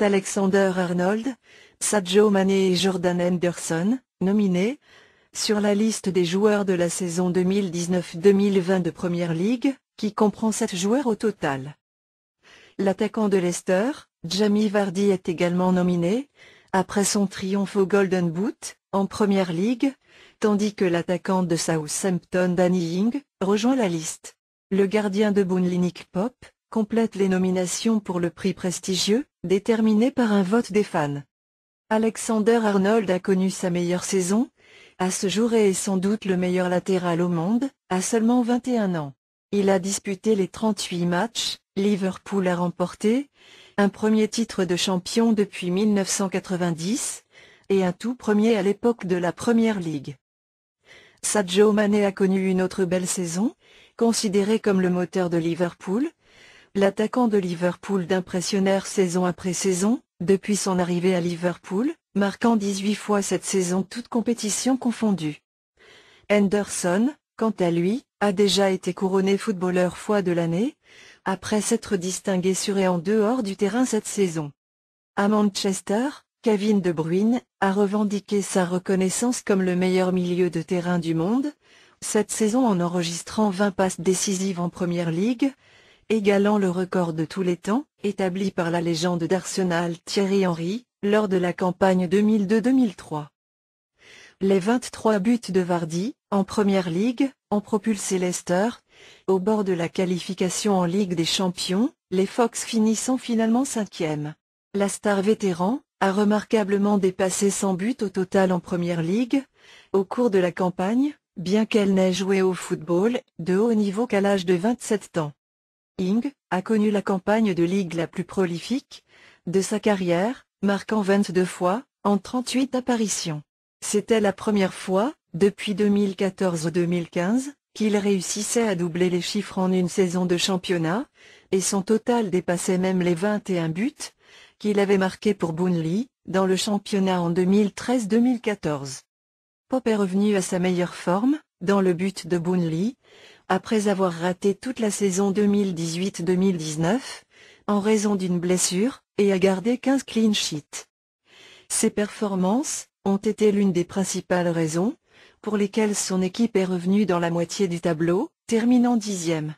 Alexander-Arnold, Sadio Mané et Jordan Henderson, nominés, sur la liste des joueurs de la saison 2019-2020 de Première League, qui comprend 7 joueurs au total. L'attaquant de Leicester, Jamie Vardy est également nominé, après son triomphe au Golden Boot, en Première League, tandis que l'attaquant de Southampton Danny Ying, rejoint la liste. Le gardien de Boonlinik Pop, complète les nominations pour le prix prestigieux, déterminé par un vote des fans. Alexander Arnold a connu sa meilleure saison, à ce jour et est sans doute le meilleur latéral au monde, à seulement 21 ans. Il a disputé les 38 matchs, Liverpool a remporté, un premier titre de champion depuis 1990, et un tout premier à l'époque de la Première Ligue. Sadio Mane a connu une autre belle saison, considéré comme le moteur de Liverpool, L'attaquant de Liverpool d'impressionnaire saison après saison, depuis son arrivée à Liverpool, marquant 18 fois cette saison toutes compétitions confondues. Henderson, quant à lui, a déjà été couronné footballeur fois de l'année, après s'être distingué sur et en dehors du terrain cette saison. À Manchester, Kevin De Bruyne a revendiqué sa reconnaissance comme le meilleur milieu de terrain du monde, cette saison en enregistrant 20 passes décisives en Première Ligue, égalant le record de tous les temps, établi par la légende d'Arsenal Thierry Henry, lors de la campagne 2002-2003. Les 23 buts de Vardy, en Première Ligue, ont propulsé Lester, Au bord de la qualification en Ligue des Champions, les Fox finissant finalement cinquième. La star vétéran, a remarquablement dépassé 100 buts au total en Première Ligue. Au cours de la campagne, bien qu'elle n'ait joué au football de haut niveau qu'à l'âge de 27 ans. Ing a connu la campagne de ligue la plus prolifique de sa carrière, marquant 22 fois en 38 apparitions. C'était la première fois, depuis 2014-2015, qu'il réussissait à doubler les chiffres en une saison de championnat, et son total dépassait même les 21 buts qu'il avait marqués pour Lee, dans le championnat en 2013-2014. Pop est revenu à sa meilleure forme, dans le but de Lee après avoir raté toute la saison 2018-2019, en raison d'une blessure, et a gardé 15 clean sheets. Ses performances ont été l'une des principales raisons pour lesquelles son équipe est revenue dans la moitié du tableau, terminant dixième.